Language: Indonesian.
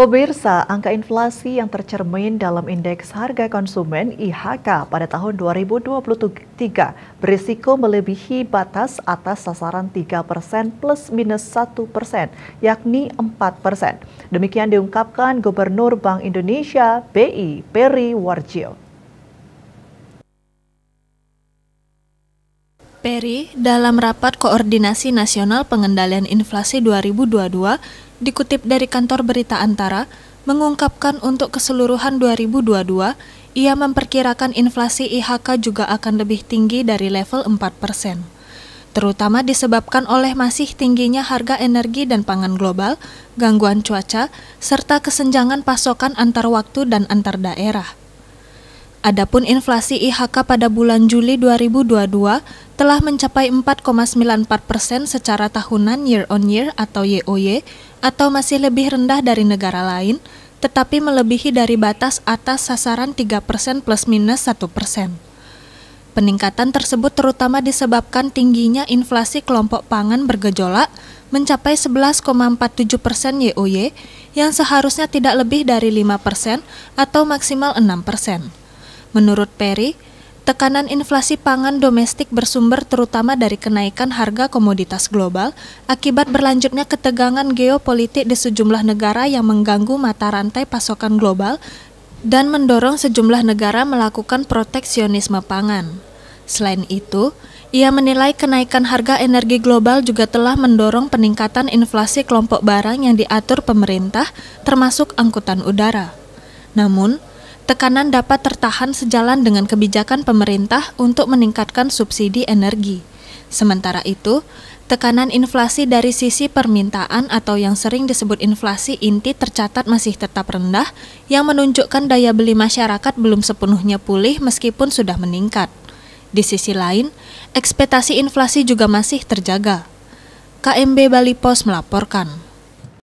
Pemirsa, angka inflasi yang tercermin dalam indeks harga konsumen IHK pada tahun 2023 berisiko melebihi batas atas sasaran 3 persen plus minus 1 persen, yakni 4 persen. Demikian diungkapkan Gubernur Bank Indonesia BI Peri Warjio. Peri, dalam rapat koordinasi nasional pengendalian inflasi 2022, dikutip dari kantor berita Antara, mengungkapkan untuk keseluruhan 2022, ia memperkirakan inflasi IHK juga akan lebih tinggi dari level 4 persen. Terutama disebabkan oleh masih tingginya harga energi dan pangan global, gangguan cuaca, serta kesenjangan pasokan antar waktu dan antar daerah. Adapun inflasi IHK pada bulan Juli 2022 telah mencapai 4,94 persen secara tahunan year on year atau YOY atau masih lebih rendah dari negara lain, tetapi melebihi dari batas atas sasaran 3 persen plus minus 1 persen. Peningkatan tersebut terutama disebabkan tingginya inflasi kelompok pangan bergejolak mencapai 11,47 persen YOY yang seharusnya tidak lebih dari 5 persen atau maksimal 6 persen. Menurut Perry, tekanan inflasi pangan domestik bersumber terutama dari kenaikan harga komoditas global akibat berlanjutnya ketegangan geopolitik di sejumlah negara yang mengganggu mata rantai pasokan global dan mendorong sejumlah negara melakukan proteksionisme pangan. Selain itu, ia menilai kenaikan harga energi global juga telah mendorong peningkatan inflasi kelompok barang yang diatur pemerintah, termasuk angkutan udara. Namun, tekanan dapat tertahan sejalan dengan kebijakan pemerintah untuk meningkatkan subsidi energi. Sementara itu, tekanan inflasi dari sisi permintaan atau yang sering disebut inflasi inti tercatat masih tetap rendah, yang menunjukkan daya beli masyarakat belum sepenuhnya pulih meskipun sudah meningkat. Di sisi lain, ekspektasi inflasi juga masih terjaga. KMB Bali Pos melaporkan.